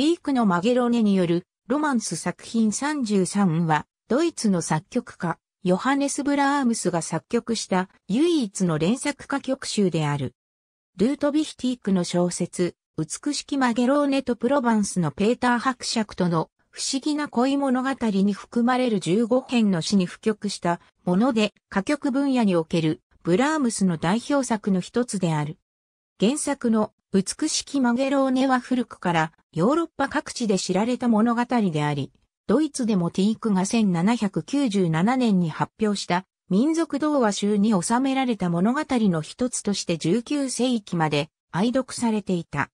ティークのマゲロネによるロマンス作品33は、ドイツの作曲家、ヨハネス・ブラームスが作曲した唯一の連作歌曲集である。ルートビヒティークの小説、美しきマゲローネとプロヴァンスのペーター伯爵との不思議な恋物語に含まれる15編の詩に付曲したもので歌曲分野におけるブラームスの代表作の一つである。原作の美しきマゲローネは古くからヨーロッパ各地で知られた物語であり、ドイツでもティークが1797年に発表した民族童話集に収められた物語の一つとして19世紀まで愛読されていた。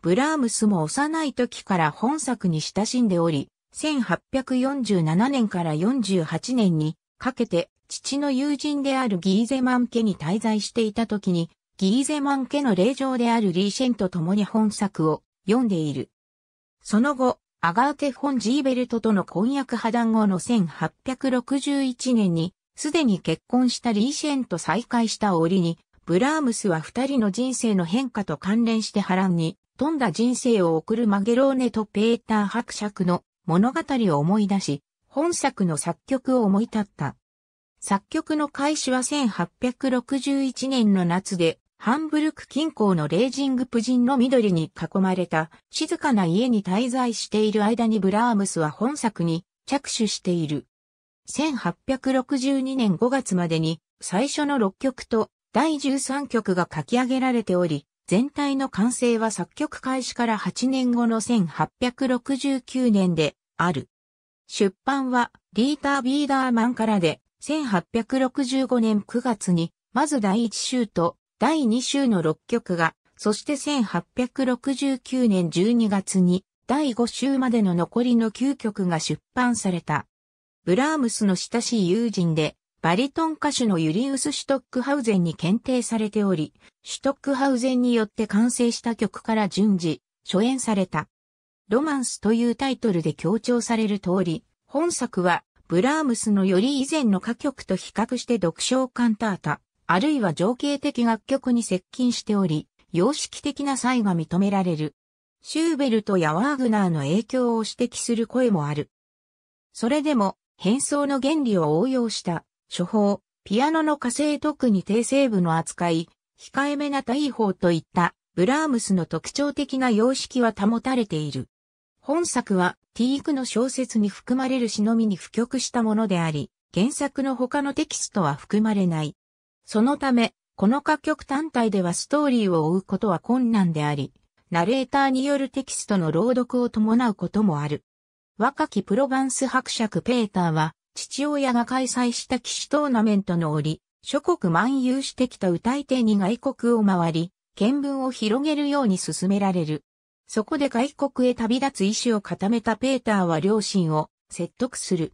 ブラームスも幼い時から本作に親しんでおり、1847年から48年にかけて父の友人であるギーゼマン家に滞在していた時にギーゼマン家の霊場であるリーシェンと共に本作を読んでいる。その後、アガーテ・フォン・ジーベルトとの婚約破談後の1861年に、すでに結婚したリーシェンと再会した折に、ブラームスは二人の人生の変化と関連して波乱に富んだ人生を送るマゲローネとペーター伯爵の物語を思い出し、本作の作曲を思い立った。作曲の開始は1861年の夏で、ハンブルク近郊のレージングプジンの緑に囲まれた静かな家に滞在している間にブラームスは本作に着手している。1862年5月までに最初の6曲と第13曲が書き上げられており、全体の完成は作曲開始から8年後の1869年である。出版はリーター・ビーダーマンからで、1865年9月にまず第1週と第2週の6曲が、そして1869年12月に第5週までの残りの9曲が出版された。ブラームスの親しい友人で、バリトン歌手のユリウス・シュトックハウゼンに検定されており、シュトックハウゼンによって完成した曲から順次、初演された。ロマンスというタイトルで強調される通り、本作は、ブラームスのより以前の歌曲と比較して読唱カンタータ、あるいは情景的楽曲に接近しており、様式的な才が認められる。シューベルトやワーグナーの影響を指摘する声もある。それでも、変装の原理を応用した、処方、ピアノの火星特に低成部の扱い、控えめな大法といった、ブラームスの特徴的な様式は保たれている。本作は、ティークの小説に含まれる忍みに付曲したものであり、原作の他のテキストは含まれない。そのため、この歌曲単体ではストーリーを追うことは困難であり、ナレーターによるテキストの朗読を伴うこともある。若きプロヴァンス伯爵ペーターは、父親が開催した騎士トーナメントの折、諸国漫遊してきた歌い手に外国を回り、見聞を広げるように進められる。そこで外国へ旅立つ意志を固めたペーターは両親を説得する。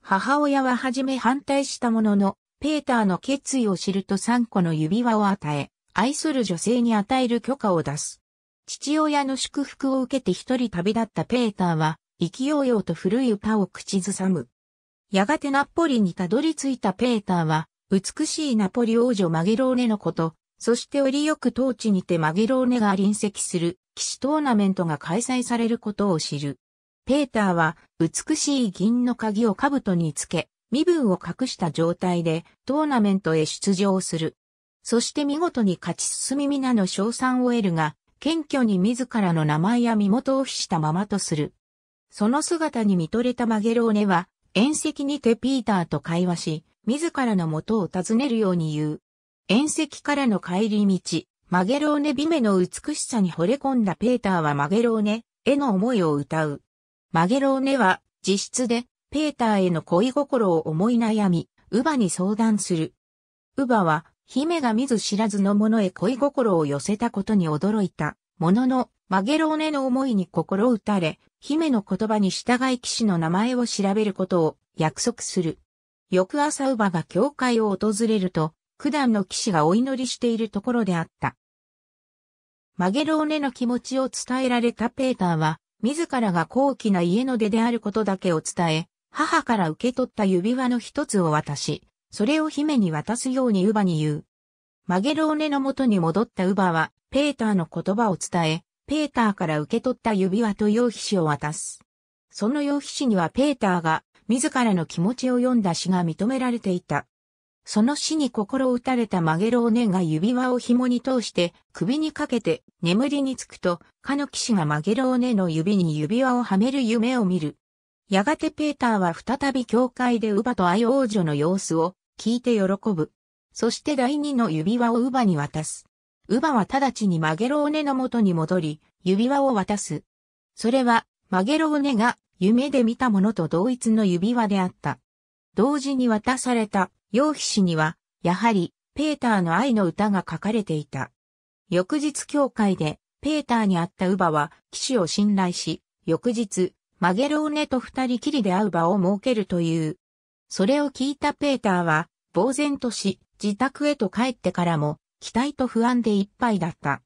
母親は初め反対したものの、ペーターの決意を知ると3個の指輪を与え、愛する女性に与える許可を出す。父親の祝福を受けて一人旅立ったペーターは、生きようようと古い歌を口ずさむ。やがてナポリにたどり着いたペーターは、美しいナポリ王女マゲローネのこと、そして折りよく当地にてマゲローネが臨席する騎士トーナメントが開催されることを知る。ペーターは美しい銀の鍵を兜につけ、身分を隠した状態でトーナメントへ出場する。そして見事に勝ち進み皆の賞賛を得るが、謙虚に自らの名前や身元を伏したままとする。その姿に見とれたマゲローネは、宴席にてピーターと会話し、自らの元を尋ねるように言う。宴席からの帰り道、マゲローネ美目の美しさに惚れ込んだペーターはマゲローネへの思いを歌う。マゲローネは実質でペーターへの恋心を思い悩み、ウバに相談する。ウバは、姫が見ず知らずの者へ恋心を寄せたことに驚いた。ものの、マゲローネの思いに心打たれ、姫の言葉に従い騎士の名前を調べることを約束する。翌朝ウバが教会を訪れると、九段の騎士がお祈りしているところであった。マゲローネの気持ちを伝えられたペーターは、自らが高貴な家の出であることだけを伝え、母から受け取った指輪の一つを渡し、それを姫に渡すようにウバに言う。マゲローネの元に戻ったウバは、ペーターの言葉を伝え、ペーターから受け取った指輪と用皮紙を渡す。その用皮紙にはペーターが、自らの気持ちを読んだ詩が認められていた。その死に心打たれたマゲローネが指輪を紐に通して首にかけて眠りにつくと、カノキ氏がマゲローネの指に指輪をはめる夢を見る。やがてペーターは再び教会でウバと愛王女の様子を聞いて喜ぶ。そして第二の指輪をウバに渡す。ウバは直ちにマゲローネの元に戻り、指輪を渡す。それは、マゲローネが夢で見たものと同一の指輪であった。同時に渡された、陽皮氏には、やはり、ペーターの愛の歌が書かれていた。翌日教会で、ペーターに会ったウバは、騎士を信頼し、翌日、マゲローネと二人きりで会う場を設けるという。それを聞いたペーターは、呆然とし、自宅へと帰ってからも、期待と不安でいっぱいだった。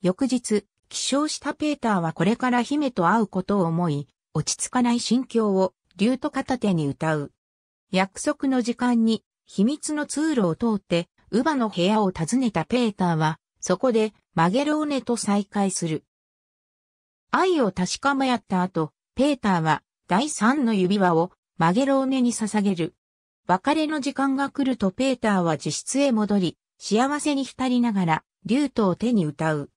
翌日、起床したペーターはこれから姫と会うことを思い、落ち着かない心境を、竜と片手に歌う。約束の時間に、秘密の通路を通って、ウバの部屋を訪ねたペーターは、そこで、マゲローネと再会する。愛を確かめ合った後、ペーターは第三の指輪をマゲローネに捧げる。別れの時間が来るとペーターは自室へ戻り、幸せに浸りながら、竜トを手に歌う。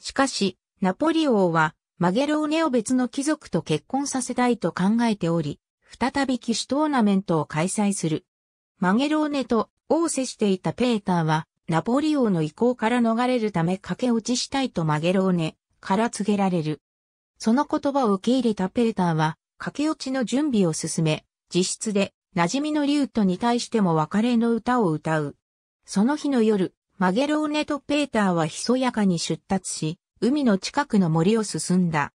しかし、ナポリ王は、マゲローネを別の貴族と結婚させたいと考えており、再び騎手トーナメントを開催する。マゲローネと王接していたペーターは、ナポリ王の意向から逃れるため駆け落ちしたいとマゲローネから告げられる。その言葉を受け入れたペルターは、駆け落ちの準備を進め、自室で、馴染みのリュートに対しても別れの歌を歌う。その日の夜、マゲローネとペーターはひそやかに出立し、海の近くの森を進んだ。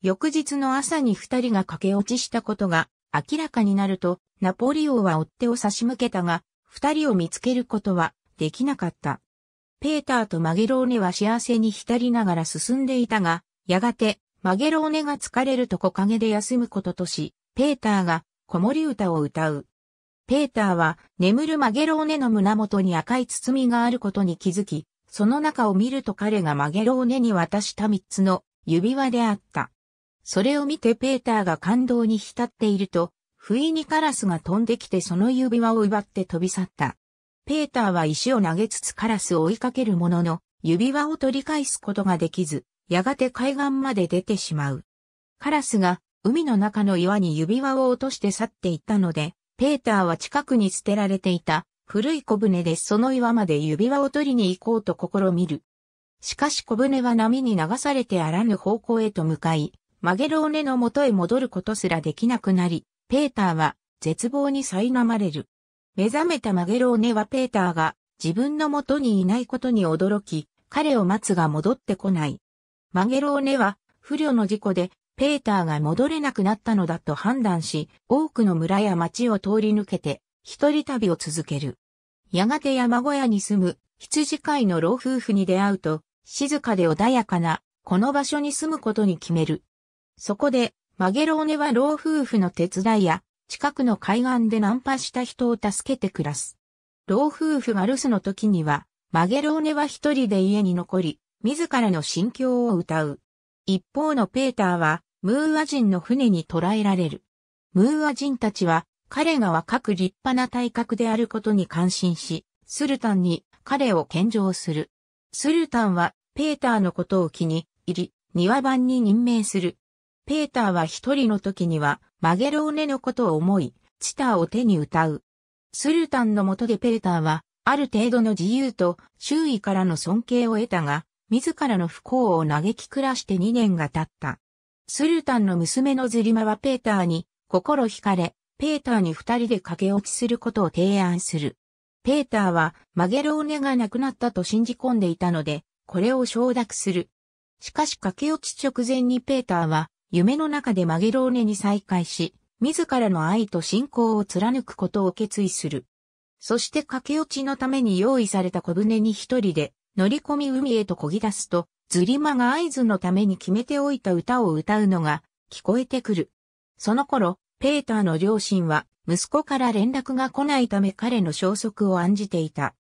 翌日の朝に二人が駆け落ちしたことが明らかになると、ナポリオは追っ手を差し向けたが、二人を見つけることはできなかった。ペーターとマゲローネは幸せに浸りながら進んでいたが、やがてマゲローネが疲れると木陰で休むこととし、ペーターが子守歌を歌う。ペーターは眠るマゲローネの胸元に赤い包みがあることに気づき、その中を見ると彼がマゲローネに渡した三つの指輪であった。それを見てペーターが感動に浸っていると、不意にカラスが飛んできてその指輪を奪って飛び去った。ペーターは石を投げつつカラスを追いかけるものの、指輪を取り返すことができず、やがて海岸まで出てしまう。カラスが海の中の岩に指輪を落として去っていったので、ペーターは近くに捨てられていた古い小舟でその岩まで指輪を取りに行こうと試みる。しかし小舟は波に流されてあらぬ方向へと向かい、マゲローネの元へ戻ることすらできなくなり、ペーターは絶望に苛まれる。目覚めたマゲローネはペーターが自分の元にいないことに驚き、彼を待つが戻ってこない。マゲローネは不慮の事故でペーターが戻れなくなったのだと判断し、多くの村や町を通り抜けて一人旅を続ける。やがて山小屋に住む羊飼いの老夫婦に出会うと、静かで穏やかな、この場所に住むことに決める。そこで、マゲローネは老夫婦の手伝いや、近くの海岸でナンパした人を助けて暮らす。老夫婦が留守の時には、マゲローネは一人で家に残り、自らの心境を歌う。一方のペーターは、ムーア人の船に捕らえられる。ムーア人たちは、彼が若く立派な体格であることに感心し、スルタンに彼を献上する。スルタンは、ペーターのことを気に入り、庭番に任命する。ペーターは一人の時には、マゲローネのことを思い、チターを手に歌う。スルタンのもとでペーターは、ある程度の自由と周囲からの尊敬を得たが、自らの不幸を嘆き暮らして2年が経った。スルタンの娘のズリマはペーターに心惹かれ、ペーターに二人で駆け落ちすることを提案する。ペーターはマゲローネが亡くなったと信じ込んでいたので、これを承諾する。しかし駆け落ち直前にペーターは夢の中でマゲローネに再会し、自らの愛と信仰を貫くことを決意する。そして駆け落ちのために用意された小舟に一人で乗り込み海へと漕ぎ出すと、ズリマが合図のために決めておいた歌を歌うのが聞こえてくる。その頃、ペーターの両親は息子から連絡が来ないため彼の消息を案じていた。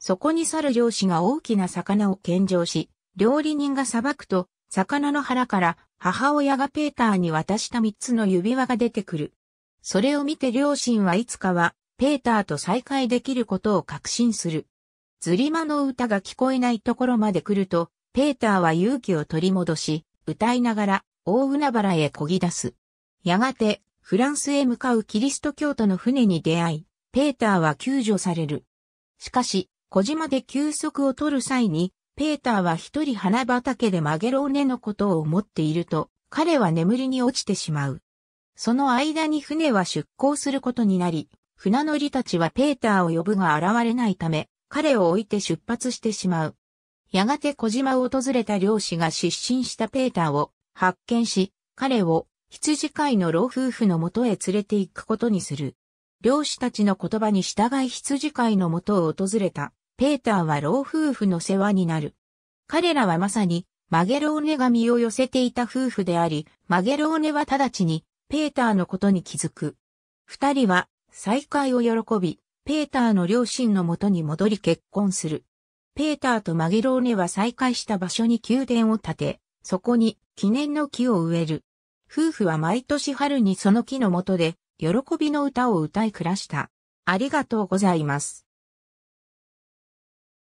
そこに猿漁師が大きな魚を献上し、料理人が裁くと、魚の腹から母親がペーターに渡した三つの指輪が出てくる。それを見て両親はいつかは、ペーターと再会できることを確信する。ズリマの歌が聞こえないところまで来ると、ペーターは勇気を取り戻し、歌いながら大海原へ漕ぎ出す。やがて、フランスへ向かうキリスト教徒の船に出会い、ペーターは救助される。しかし、小島で休息を取る際に、ペーターは一人花畑で曲げろうねのことを思っていると、彼は眠りに落ちてしまう。その間に船は出港することになり、船乗りたちはペーターを呼ぶが現れないため、彼を置いて出発してしまう。やがて小島を訪れた漁師が失神したペーターを発見し、彼を羊飼いの老夫婦のもとへ連れて行くことにする。漁師たちの言葉に従い羊飼いのもとを訪れた、ペーターは老夫婦の世話になる。彼らはまさに、マゲローネ身を寄せていた夫婦であり、マゲローネは直ちに、ペーターのことに気づく。二人は、再会を喜び、ペーターの両親のもとに戻り結婚する。ペーターとマゲローネは再会した場所に宮殿を建て、そこに記念の木を植える。夫婦は毎年春にその木の下で、喜びの歌を歌い暮らした。ありがとうございます。